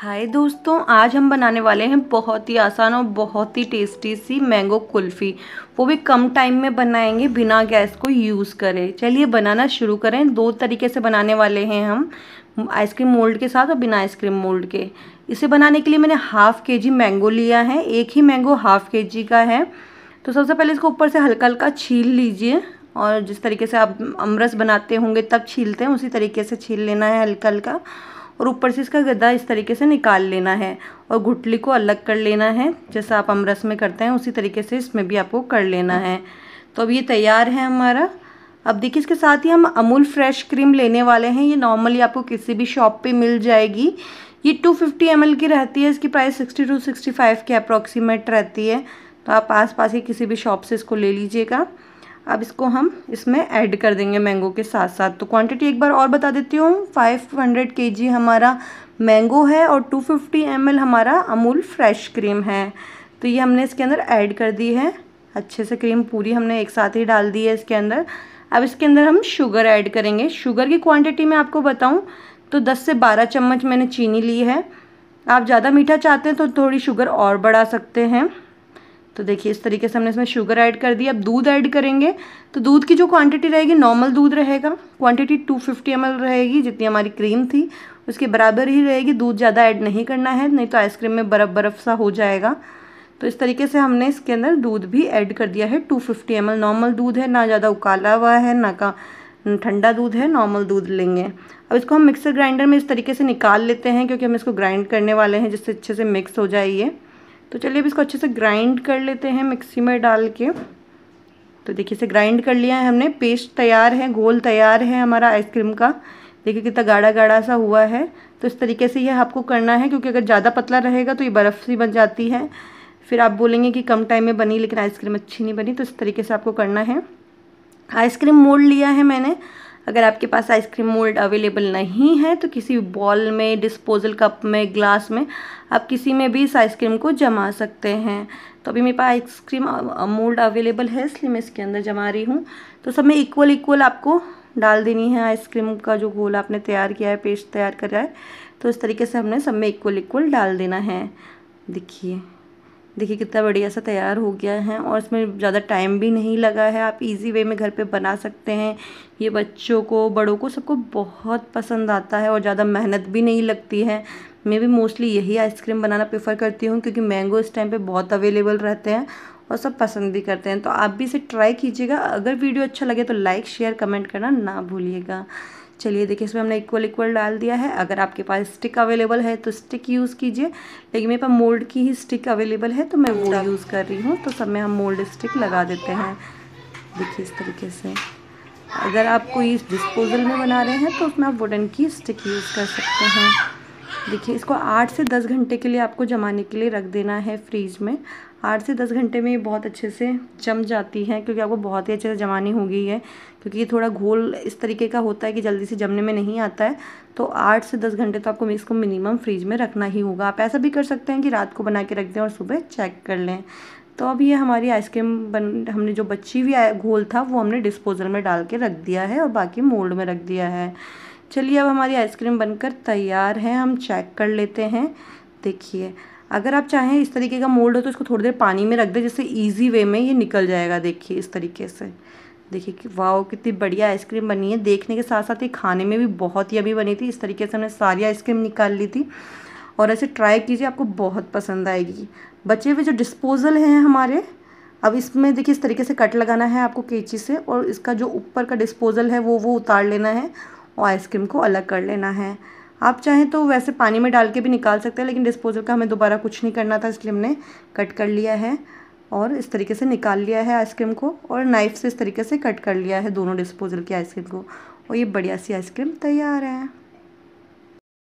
हाय दोस्तों आज हम बनाने वाले हैं बहुत ही आसान और बहुत ही टेस्टी सी मैंगो कुल्फ़ी वो भी कम टाइम में बनाएंगे बिना गैस को यूज़ करें चलिए बनाना शुरू करें दो तरीके से बनाने वाले हैं हम आइसक्रीम मोल्ड के साथ और बिना आइसक्रीम मोल्ड के इसे बनाने के लिए मैंने हाफ़ के जी मैंगो लिया है एक ही मैंगो हाफ़ के जी का है तो सबसे पहले इसको ऊपर से हल्का हल्का छील लीजिए और जिस तरीके से आप अमरस बनाते होंगे तब छीलते हैं उसी तरीके से छील लेना है हल्का हल्का और ऊपर से इसका गद्दा इस तरीके से निकाल लेना है और गुटली को अलग कर लेना है जैसा आप अमरस में करते हैं उसी तरीके से इसमें भी आपको कर लेना है तो अब ये तैयार है हमारा अब देखिए इसके साथ ही हम अमूल फ्रेश क्रीम लेने वाले हैं ये नॉर्मली आपको किसी भी शॉप पे मिल जाएगी ये 250 फिफ्टी की रहती है इसकी प्राइस 60 टू 65 के अप्रॉक्सीमेट रहती है तो आप आस पास ही किसी भी शॉप से इसको ले लीजिएगा अब इसको हम इसमें ऐड कर देंगे मैंगो के साथ साथ तो क्वांटिटी एक बार और बता देती हूँ 500 केजी हमारा मैंगो है और 250 फिफ्टी हमारा अमूल फ्रेश क्रीम है तो ये हमने इसके अंदर ऐड कर दी है अच्छे से क्रीम पूरी हमने एक साथ ही डाल दी है इसके अंदर अब इसके अंदर हम शुगर ऐड करेंगे शुगर की क्वान्टिटी मैं आपको बताऊँ तो दस से बारह चम्मच मैंने चीनी ली है आप ज़्यादा मीठा चाहते हैं तो थोड़ी शुगर और बढ़ा सकते हैं तो देखिए इस तरीके से हमने इसमें शुगर ऐड कर दिया अब दूध ऐड करेंगे तो दूध की जो क्वांटिटी रहेगी नॉर्मल दूध रहेगा क्वांटिटी 250 फिफ्टी रहेगी जितनी हमारी क्रीम थी उसके बराबर ही रहेगी दूध ज़्यादा ऐड नहीं करना है नहीं तो आइसक्रीम में बर्फ़ बर्फ़ सा हो जाएगा तो इस तरीके से हमने इसके अंदर दूध भी ऐड कर दिया है टू फिफ्टी नॉर्मल दूध है ना ज़्यादा उकाला हुआ है ना का ठंडा दूध है नॉर्मल दूध लेंगे अब इसको हम मिक्सर ग्राइंडर में इस तरीके से निकाल लेते हैं क्योंकि हम इसको ग्राइंड करने वाले हैं जिससे अच्छे से मिक्स हो जाए ये तो चलिए अब इसको अच्छे से ग्राइंड कर लेते हैं मिक्सी में डाल के तो देखिए इसे ग्राइंड कर लिया है हमने पेस्ट तैयार है गोल तैयार है हमारा आइसक्रीम का देखिए कितना गाढ़ा गाढ़ा सा हुआ है तो इस तरीके से यह आपको करना है क्योंकि अगर ज़्यादा पतला रहेगा तो ये बर्फ़ सी बन जाती है फिर आप बोलेंगे कि कम टाइम में बनी लेकिन आइसक्रीम अच्छी नहीं बनी तो इस तरीके से आपको करना है आइसक्रीम मोड़ लिया है मैंने अगर आपके पास आइसक्रीम मोल्ड अवेलेबल नहीं है तो किसी बॉल में डिस्पोजल कप में ग्लास में आप किसी में भी इस आइसक्रीम को जमा सकते हैं तो अभी मेरे पास आइसक्रीम मोल्ड अवेलेबल है इसलिए मैं इसके अंदर जमा रही हूँ तो सब में इक्वल इक्वल आपको डाल देनी है आइसक्रीम का जो घोल आपने तैयार किया है पेस्ट तैयार करा है तो इस तरीके से हमने सब में इक्वल इक्वल डाल देना है देखिए देखिए कितना बढ़िया सा तैयार हो गया है और इसमें ज़्यादा टाइम भी नहीं लगा है आप इजी वे में घर पे बना सकते हैं ये बच्चों को बड़ों को सबको बहुत पसंद आता है और ज़्यादा मेहनत भी नहीं लगती है मैं भी मोस्टली यही आइसक्रीम बनाना प्रेफर करती हूँ क्योंकि मैंगो इस टाइम पर बहुत अवेलेबल रहते हैं और सब पसंद भी करते हैं तो आप भी इसे ट्राई कीजिएगा अगर वीडियो अच्छा लगे तो लाइक शेयर कमेंट करना ना भूलिएगा चलिए देखिए इसमें हमने इक्वल इक्वल डाल दिया है अगर आपके पास स्टिक अवेलेबल है तो स्टिक यूज़ कीजिए लेकिन मेरे पास मोल्ड की ही स्टिक अवेलेबल है तो मैं वो यूज़ अच्छा। कर रही हूँ तो सब में हम मोल्ड स्टिक लगा देते हैं देखिए इस तरीके से अगर आप कोई डिस्पोजल में बना रहे हैं तो उसमें आप वुडन की स्टिक यूज़ कर सकते हैं देखिए इसको आठ से दस घंटे के लिए आपको जमाने के लिए रख देना है फ्रीज में आठ से दस घंटे में ये बहुत अच्छे से जम जाती है क्योंकि आपको बहुत ही अच्छे से जमानी हो गई है क्योंकि ये थोड़ा घोल इस तरीके का होता है कि जल्दी से जमने में नहीं आता है तो आठ से दस घंटे तो आपको इसको मिनिमम फ्रीज में रखना ही होगा आप ऐसा भी कर सकते हैं कि रात को बना के रख दें और सुबह चेक कर लें तो अब ये हमारी आइसक्रीम बन हमने जो बची हुई घोल था वो हमने डिस्पोजल में डाल के रख दिया है और बाकी मोल्ड में रख दिया है चलिए अब हमारी आइसक्रीम बनकर तैयार है हम चेक कर लेते हैं देखिए अगर आप चाहें इस तरीके का मोल्ड हो तो इसको थोड़ी देर पानी में रख दें जिससे ईजी वे में ये निकल जाएगा देखिए इस तरीके से देखिए कि वाह कितनी बढ़िया आइसक्रीम बनी है देखने के साथ साथ ये खाने में भी बहुत ही अभी बनी थी इस तरीके से हमने सारी आइसक्रीम निकाल ली थी और ऐसे ट्राई कीजिए आपको बहुत पसंद आएगी बचे हुए जो डिस्पोज़ल हैं हमारे अब इसमें देखिए इस तरीके से कट लगाना है आपको कैंची से और इसका जो ऊपर का डिस्पोज़ल है वो वो उतार लेना है और आइसक्रीम को अलग कर लेना है आप चाहें तो वैसे पानी में डाल के भी निकाल सकते हैं लेकिन डिस्पोजल का हमें दोबारा कुछ नहीं करना था इसलिए हमने कट कर लिया है और इस तरीके से निकाल लिया है आइसक्रीम को और नाइफ़ से इस तरीके से कट कर लिया है दोनों डिस्पोजल की आइसक्रीम को और ये बढ़िया सी आइसक्रीम तैयार है